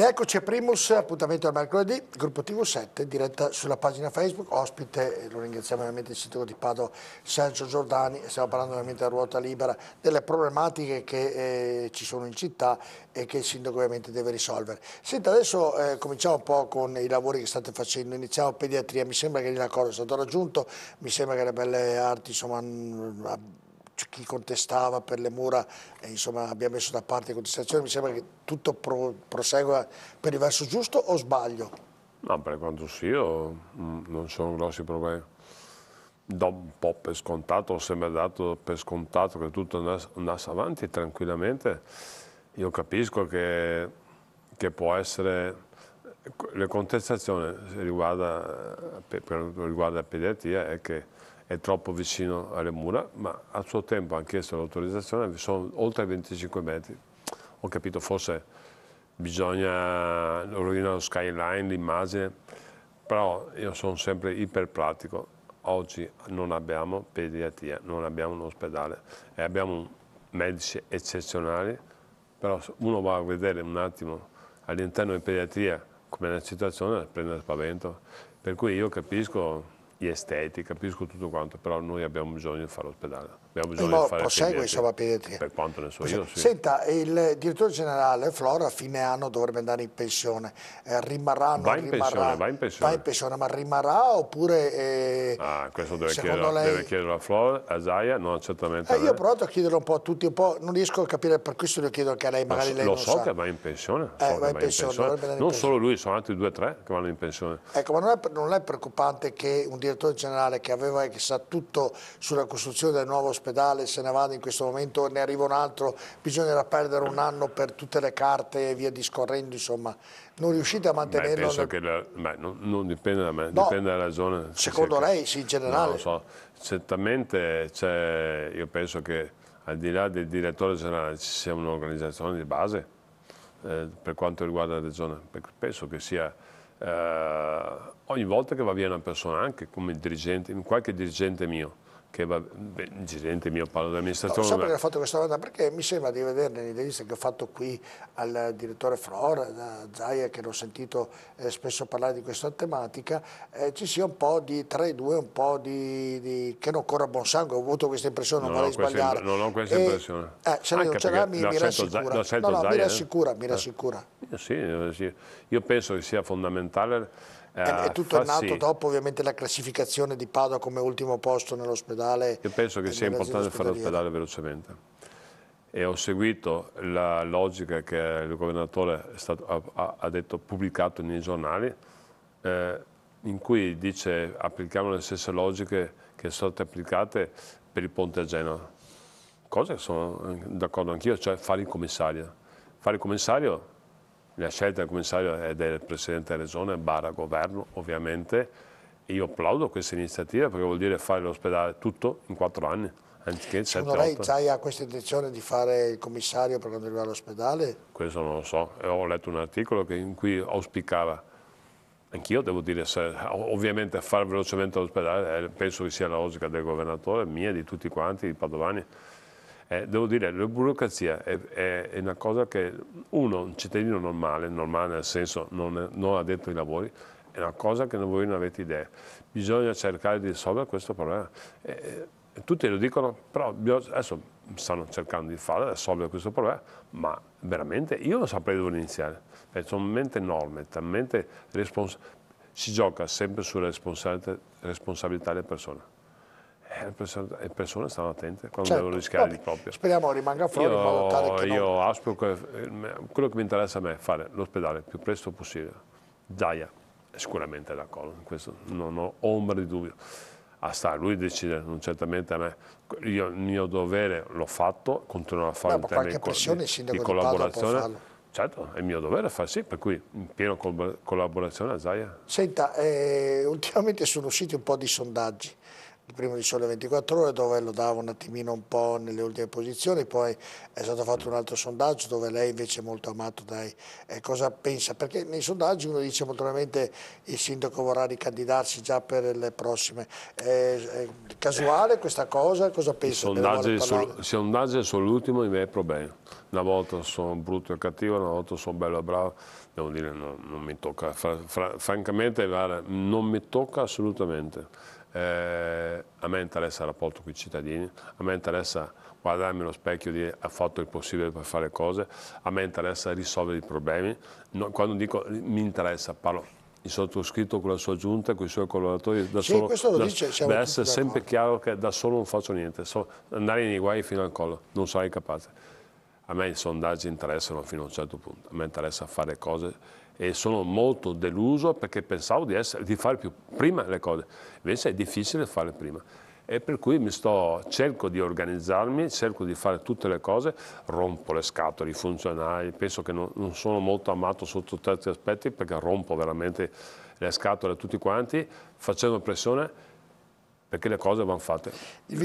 Ed eccoci a Primus, appuntamento al mercoledì, gruppo TV7, diretta sulla pagina Facebook, ospite, lo ringraziamo veramente il sindaco di Padova, Sergio Giordani, stiamo parlando ovviamente a ruota libera delle problematiche che eh, ci sono in città e che il sindaco ovviamente deve risolvere. Senta, adesso eh, cominciamo un po' con i lavori che state facendo, iniziamo pediatria, mi sembra che l'accordo è stato raggiunto, mi sembra che le belle arti insomma chi contestava per le mura, e insomma abbiamo messo da parte le contestazioni, mi sembra che tutto pro, prosegua per il verso giusto o sbaglio? No, per quanto sia mm, non sono grossi problemi. Do un po' per scontato, ho sempre dato per scontato che tutto andasse avanti tranquillamente. Io capisco che, che può essere le contestazioni riguarda, per quanto riguarda la pediatria è che è troppo vicino alle mura, ma al suo tempo ha chiesto l'autorizzazione, sono oltre 25 metri. Ho capito, forse bisogna rovinare lo skyline, l'immagine, però io sono sempre iperpratico. Oggi non abbiamo pediatria, non abbiamo un ospedale e abbiamo medici eccezionali, però uno va a vedere un attimo all'interno di pediatria come è la situazione, prende spavento. Per cui io capisco di estetica, capisco tutto quanto, però noi abbiamo bisogno di fare l'ospedale. Abbiamo bisogno Primo, di fare prosegue insomma Per quanto ne so io, sì. Senta, il direttore generale Flora a fine anno dovrebbe andare in pensione. Eh, rimarrà, non va in rimarrà? Pensione, va in pensione. Va in pensione, ma rimarrà oppure... Eh, ah, questo deve chiedere, lei... deve chiedere a Flora, a Zaia, non certamente eh, Io ho provato a chiederlo un po' a tutti, un po', non riesco a capire, per questo lo chiedo anche a lei, magari ma lei lo so sa. che va in pensione. Eh, so va in pensione, pensione. Non in solo lui, sono altri due o tre che vanno in pensione. Ecco, ma non è, non è preoccupante che un direttore generale che aveva, che sa tutto sulla costruzione del nuovo all'ospedale, se ne vado in questo momento, ne arriva un altro, bisognerà perdere un anno per tutte le carte e via discorrendo, insomma, non riuscite a mantenerlo. Beh, penso nel... che la, beh, non, non, dipende, da me, no. dipende dalla zona. Secondo se, lei, sì, in generale? Non lo so. certamente io penso che al di là del direttore generale ci sia un'organizzazione di base eh, per quanto riguarda la zona, penso che sia... Eh, ogni volta che va via una persona, anche come dirigente, qualche dirigente mio, che va, beh, gerente mio Paolo d'amministrazione. Non so perché ha fatto questa domanda, perché mi sembra di vederne l'intervista che ho fatto qui al direttore Flora, da Zaia, che l'ho sentito eh, spesso parlare di questa tematica, eh, ci sia un po' di tra i due, un po' di, di che non corra buon sangue, ho avuto questa impressione, non, non vorrei sbagliare. Non ho questa eh, impressione. eh, se Anche non ce l'ha mi, mi rassicura. No, no, Zaia, mi rassicura, mi eh. rassicura. Sì, sì, io penso che sia fondamentale è eh, tutto fa, nato sì. dopo ovviamente la classificazione di Padova come ultimo posto nell'ospedale. Io penso che sia importante fare l'ospedale velocemente e ho seguito la logica che il governatore stato, ha, ha, detto pubblicato nei giornali eh, in cui dice applichiamo le stesse logiche che sono state applicate per il ponte a Genova. Cosa che sono eh, d'accordo anch'io, cioè fare il commissario. Fare il commissario la scelta del commissario è del Presidente della Regione, barra governo ovviamente, io applaudo questa iniziativa perché vuol dire fare l'ospedale tutto in quattro anni, anziché Secondo lei Zai ha questa intenzione di fare il commissario per quanto riguarda l'ospedale? Questo non lo so, eh, ho letto un articolo in cui auspicava, anch'io devo dire, ovviamente fare velocemente l'ospedale eh, penso che sia la logica del governatore, mia, di tutti quanti, di Padovani, eh, devo dire, la burocrazia è, è, è, una cosa che uno, un cittadino normale, normale nel senso non, non detto i lavori, è una cosa che voi non avete idea. Bisogna cercare di risolvere questo problema. Eh, eh tutti lo dicono, però adesso stanno cercando di fare, risolvere questo problema, ma veramente io non saprei dove iniziare, perché sono talmente enorme, talmente responsabili, si gioca sempre sulle responsabilità delle persone. Eh, le persone stanno attente quando certo. devono rischiare di proprio. Speriamo rimanga fuori io, in modo tale che Io non... aspiro eh, quello che mi interessa a me, fare l'ospedale il più presto possibile. Zaia è sicuramente d'accordo, in questo non ho ombra di dubbio. A sta lui decide, non certamente a me. Io, il mio dovere l'ho fatto, continuerò a fare no, in termini pressione, di, di collaborazione. Certo, è il mio dovere far sì, per cui in piena collaborazione a Zaia. Senta, eh, ultimamente sono usciti un po' di sondaggi il primo di Sole 24 Ore dove lo dava un attimino un po' nelle ultime posizioni, poi è stato fatto un altro sondaggio dove lei invece è molto amato dai eh, cosa pensa, perché nei sondaggi uno dice molto veramente il sindaco vorrà ricandidarsi già per le prossime, eh, è eh, casuale questa cosa? Cosa pensa? Il sondaggio sull'ultimo me è problema, una volta sono brutto e cattivo, una volta sono bello e bravo, devo dire no, non mi tocca, Fra, francamente non mi tocca assolutamente eh, a me interessa il rapporto con i cittadini, a me interessa guardarmi allo specchio e dire ha fatto il possibile per fare cose, a me interessa risolvere i problemi. No, quando dico mi interessa, parlo il sottoscritto con la sua giunta, con i suoi collaboratori, da sì, solo, questo lo da, dice, siamo deve essere sempre chiaro che da solo non faccio niente, so, andare nei guai fino al collo, non sarai capace. A me i sondaggi interessano fino a un certo punto, a me interessa fare cose e sono molto deluso perché pensavo di, essere, di fare più prima le cose, invece è difficile fare prima e per cui sto, cerco di organizzarmi, cerco di fare tutte le cose, rompo le scatole, i funzionari, penso che non, non sono molto amato sotto certi aspetti perché rompo veramente le scatole a tutti quanti, facendo pressione perché le cose vanno fatte.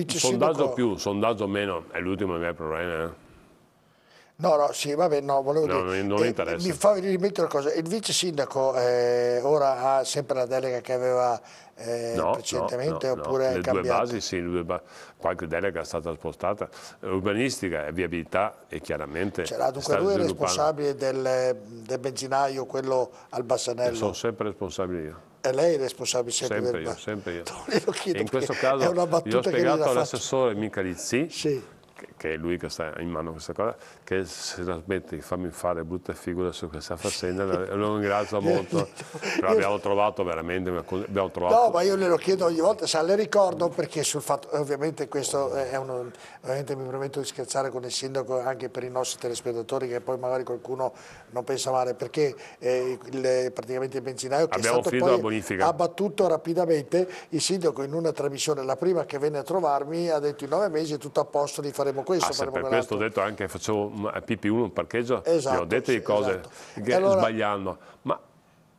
sondaggio più, sondaggio meno, è l'ultimo mio problema. Eh? No, no, sì, vabbè, no, volevo no, dire. Non eh, interessa. mi fa venire una cosa. Il vice sindaco eh, ora ha sempre la delega che aveva eh, no, precedentemente no, no, oppure no. Le due basi, sì, due ba qualche delega è stata spostata. Urbanistica e viabilità e chiaramente... C'era dunque due responsabili del, del benzinaio, quello al Bassanello. Io sono sempre responsabile io. E lei è responsabile sempre, sempre del io, sempre io. In questo caso io ho spiegato all'assessore Micalizzi. sì che è lui che sta in mano questa cosa, che se la smetti di farmi fare brutte figure su questa faccenda, lo ringrazio molto. Però abbiamo trovato veramente una cosa. Trovato... No, ma io glielo chiedo ogni volta, sa, le ricordo perché sul fatto, ovviamente questo è uno, ovviamente mi permetto di scherzare con il sindaco anche per i nostri telespettatori che poi magari qualcuno non pensa male, perché eh, il, praticamente il benzinaio che abbiamo è stato abbattuto rapidamente, il sindaco in una trasmissione, la prima che venne a trovarmi, ha detto in nove mesi è tutto a posto di fare faremo questo, ah, faremo Per questo ho detto anche, facevo un PP1, un parcheggio, esatto, ho detto sì, di cose esatto. allora... sbagliando, ma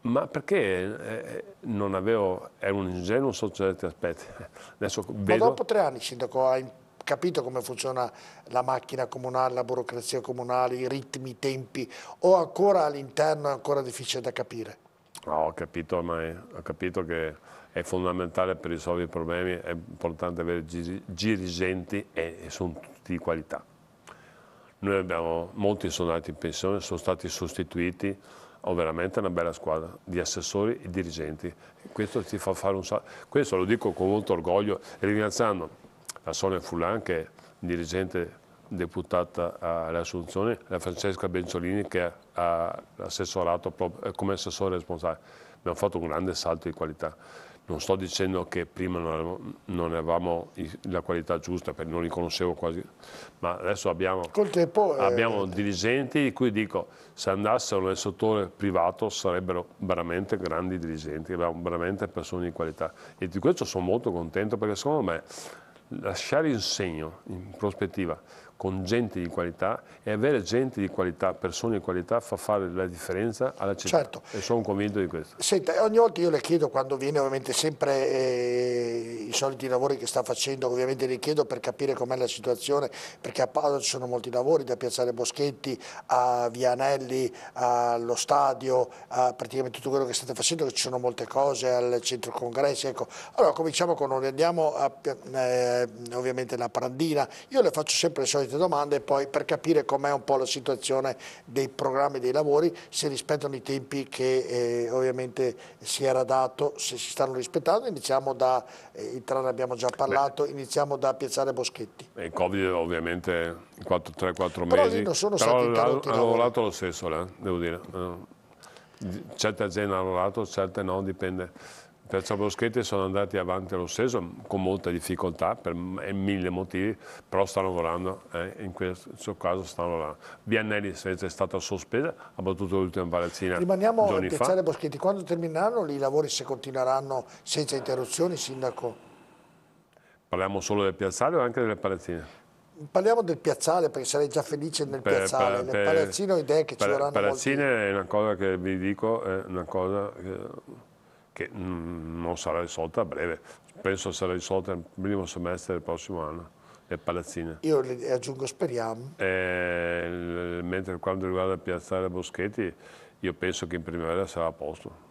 ma perché eh, non avevo, ero un ingenuo sotto certi aspetti. Adesso vedo... Ma dopo tre anni, Sindaco, hai capito come funziona la macchina comunale, la burocrazia comunale, i ritmi, i tempi, o ancora all'interno è ancora difficile da capire? No, ho capito ormai, ho capito che è fondamentale per risolvere i problemi, è importante avere dirigenti e, e sono tutti prodotti di qualità. Noi abbiamo, molti sono andati in pensione, sono stati sostituiti, ho veramente una bella squadra di assessori e dirigenti. Questo ti fa fare un salto. Questo lo dico con molto orgoglio, ringraziando la Sonia Fulan che è dirigente deputata all'assunzione, Assunzioni, la Francesca Benciolini che ha assessorato eh, come assessore responsabile. Abbiamo fatto un grande salto di qualità non sto dicendo che prima non avevamo la qualità giusta, perché non li conoscevo quasi, ma adesso abbiamo, tempo, eh, abbiamo eh, dirigenti di cui dico, se andassero nel settore privato sarebbero veramente grandi dirigenti, abbiamo veramente persone di qualità. E di questo sono molto contento perché secondo me lasciare il segno in prospettiva con gente di qualità e avere gente di qualità, persone di qualità fa fare la differenza alla città certo. e sono convinto di questo. Senta, ogni volta io le chiedo quando viene ovviamente sempre eh, i soliti lavori che sta facendo, ovviamente le chiedo per capire com'è la situazione perché a Padova ci sono molti lavori da Piazzale Boschetti a Vianelli, allo stadio, a praticamente tutto quello che state facendo, che ci sono molte cose al centro congressi, ecco. Allora cominciamo con, andiamo a, eh, ovviamente la Prandina, io le faccio sempre le solite queste domande e poi per capire com'è un po' la situazione dei programmi dei lavori, se rispettano i tempi che eh, ovviamente si era dato, se si stanno rispettando. Iniziamo da, eh, il tran abbiamo già parlato, Beh. iniziamo da Piazzale Boschetti. il Covid ovviamente 3-4 mesi, non sono però stati interrotti ha lavorato lo stesso, là, eh, devo dire. Eh, certe aziende hanno lavorato, certe no, dipende. Terza Boschetti sono andati avanti lo stesso con molta difficoltà per mille motivi, però stanno lavorando, eh, in questo caso stanno lavorando. Bianelli è stata sospesa, ha battuto l'ultima palazzina Rimaniamo a Piazzale Boschetti, quando termineranno i lavori se continueranno senza interruzioni, Sindaco? Parliamo solo del piazzale o anche delle palazzine? Parliamo del piazzale perché sarei già felice nel per, piazzale, per, nel palazzino ho idee che per, ci vorranno palazzine molti... è una cosa che vi dico, è una cosa che che mm, non sarà risolta a breve, penso sarà risolta nel primo semestre del prossimo anno, le palazzine. Io le aggiungo speriamo. E, eh, mentre per quanto riguarda piazzare Boschetti, io penso che in primavera sarà a posto.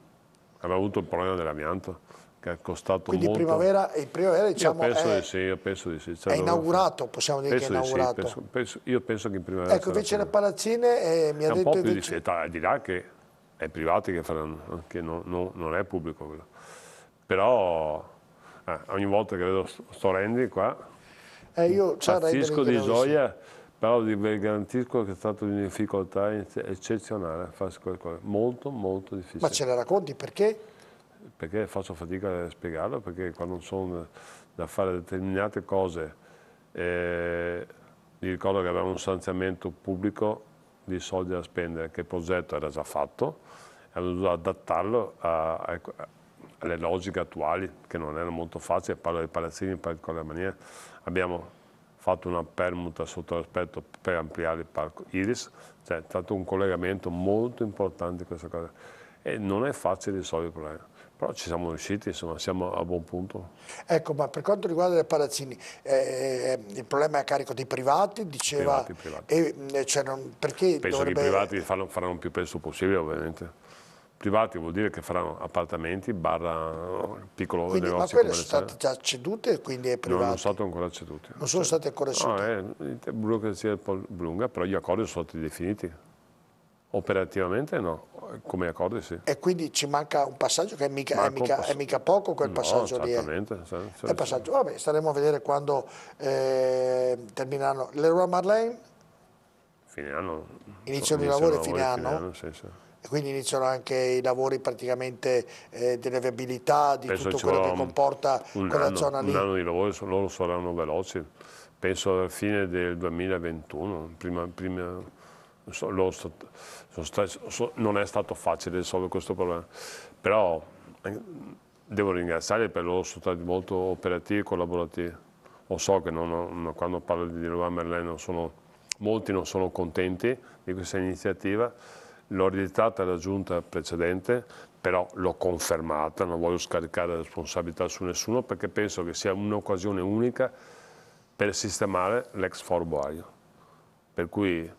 Abbiamo avuto il problema dell'amianto che ha costato Quindi molto. Quindi primavera, in primavera diciamo, penso è, di sì, penso di sì. Cioè, è inaugurato, possiamo dire penso che è inaugurato. Sì, penso, penso, io penso che in primavera... Ecco, invece le palazzine eh, mi ha detto... Un po' più invece... di, là che è privati che faranno, che no, no, non è pubblico quello. Però eh, ogni volta che vedo sto Randy qua, eh, io pazzisco di gioia, però vi garantisco che è stata una difficoltà eccezionale farsi qualcosa, molto molto difficile. Ma ce la racconti perché? Perché faccio fatica a spiegarlo, perché quando sono da fare determinate cose, eh, mi ricordo che avevamo un stanziamento pubblico di soldi da spendere, che il progetto era già fatto, hanno dovuto adattarlo a, a, alle logiche attuali, che non erano molto facili, parlo dei palazzini in particolare maniera. Abbiamo fatto una permuta sotto l'aspetto per ampliare il parco Iris, cioè è stato un collegamento molto importante questa cosa. E non è facile risolvere il problema però ci siamo riusciti, insomma, siamo a buon punto. Ecco, ma per quanto riguarda i palazzini, eh, eh, il problema è a carico dei privati, diceva... Privati, privati. E, mm, eh, cioè, non, perché Penso dovrebbe... che i privati faranno, faranno più presto possibile, ovviamente privati vuol dire che faranno appartamenti, barra piccolo quindi, negozio. Ma quelle sono state già cedute quindi è privato? non sono state ancora cedute. Non sono cioè, state ancora cedute? Eh, no, è burocrazia un po' lunga, però gli accordi sono stati definiti. Operativamente no, come accordi sì. E quindi ci manca un passaggio che è mica, è mica, pass è mica poco quel no, passaggio lì. Esattamente. Eh. È passaggio. Vabbè, staremo a vedere quando eh, terminano. Leroy Marlene? Fine anno. Inizio di lavoro fine anno? Fine anno sì, sì. E quindi iniziano anche i lavori praticamente eh, delle viabilità, di Penso tutto quello che comporta quella anno, zona lì. Un anno di lavoro, loro saranno veloci. Penso alla fine del 2021, prima, prima non è stato facile risolvere questo problema, però eh, devo ringraziare per loro sono stati molto operativi e collaborativi. Lo so che non, quando parlo di Leroy Merlin molti non sono contenti di questa iniziativa, l'ho ereditata alla giunta precedente, però l'ho confermata, non voglio scaricare responsabilità su nessuno perché penso che sia un'occasione unica per sistemare l'ex Forboario. Per cui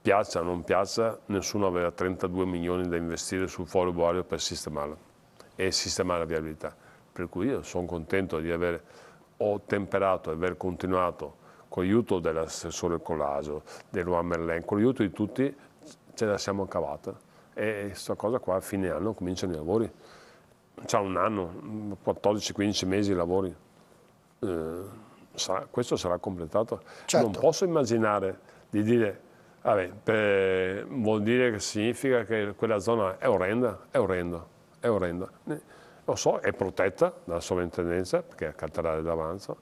piaccia o non piaccia, nessuno aveva 32 milioni da investire sul foro Boario per sistemarlo e sistemare la viabilità. Per cui io sono contento di aver ottemperato e aver continuato con l'aiuto dell'assessore Colaso, del Juan Merlin, con l'aiuto di tutti ce la siamo cavata e questa cosa qua a fine anno cominciano i lavori. C'è un anno, 14-15 mesi di lavori. Eh, sarà, questo sarà completato. Certo. Non posso immaginare di dire Vabbè, per, vuol dire che significa che quella zona è orrenda, è orrenda, è orrenda. Lo so, è protetta dalla sovrintendenza perché è a Cattarale d'Avanzo,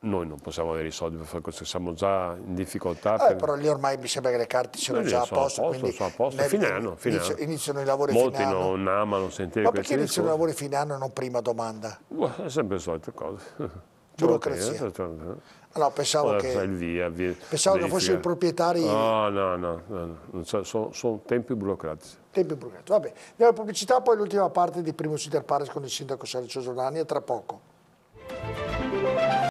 noi non possiamo avere i soldi per fare questo, siamo già in difficoltà. Ah, per... Però lì ormai mi sembra che le carte siano già a posto, a posto, quindi a posto. Fine anno, fine inizio, anno. iniziano i lavori Molti fine anno. non amano sentire Ma perché iniziano i lavori fine anno e non prima domanda? Boh, è sempre le solite cose burocrazia. No, esatto, eh. pensavo che, pensavo che fossero i proprietari... No, no, no, no, sono tempi burocratici. Tempi burocratici, vabbè. Andiamo alla pubblicità, poi l'ultima parte di Primo Citer Pares con il sindaco Sergio Giordani, a tra poco.